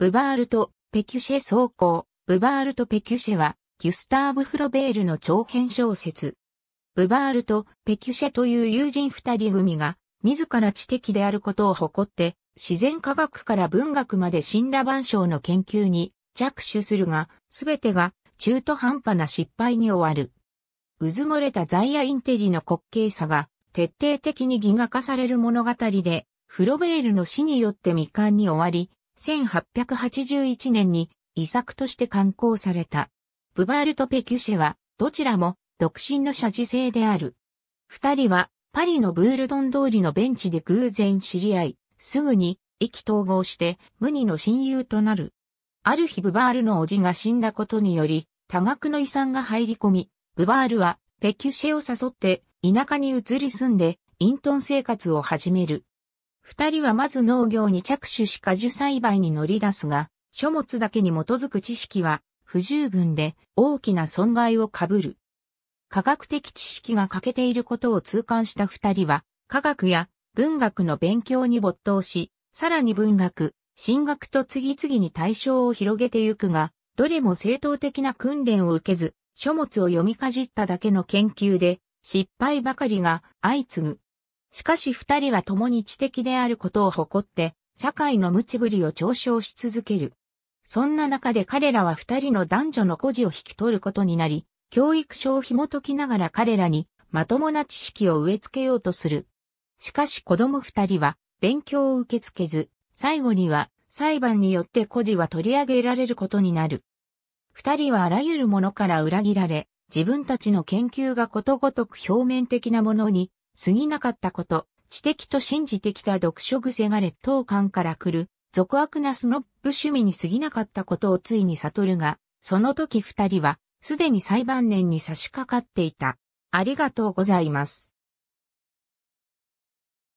ブバールト・ペキュシェ総甲、ブバールト・ペキュシェは、ギュスターブ・フロベールの長編小説。ブバールト・ペキュシェという友人二人組が、自ら知的であることを誇って、自然科学から文学まで神羅万象の研究に着手するが、すべてが中途半端な失敗に終わる。うずもれたザイアインテリの滑稽さが徹底的にギ画化される物語で、フロベールの死によって未完に終わり、1881年に遺作として刊行された。ブバールとペキュシェは、どちらも独身の社事制である。二人は、パリのブールドン通りのベンチで偶然知り合い、すぐに意気統合して無二の親友となる。ある日ブバールの叔父が死んだことにより、多額の遺産が入り込み、ブバールはペキュシェを誘って田舎に移り住んで隠遁生活を始める。二人はまず農業に着手し果樹栽培に乗り出すが、書物だけに基づく知識は不十分で大きな損害を被る。科学的知識が欠けていることを痛感した二人は、科学や文学の勉強に没頭し、さらに文学、進学と次々に対象を広げてゆくが、どれも正当的な訓練を受けず、書物を読みかじっただけの研究で、失敗ばかりが相次ぐ。しかし二人は共に知的であることを誇って、社会の無知ぶりを嘲笑し続ける。そんな中で彼らは二人の男女の孤児を引き取ることになり、教育書を紐解きながら彼らにまともな知識を植え付けようとする。しかし子供二人は勉強を受け付けず、最後には裁判によって孤児は取り上げられることになる。二人はあらゆるものから裏切られ、自分たちの研究がことごとく表面的なものに過ぎなかったこと、知的と信じてきた読書癖が劣等感から来る、俗悪なスノップ趣味に過ぎなかったことをついに悟るが、その時二人は、すでに裁判年に差し掛かっていた。ありがとうございます。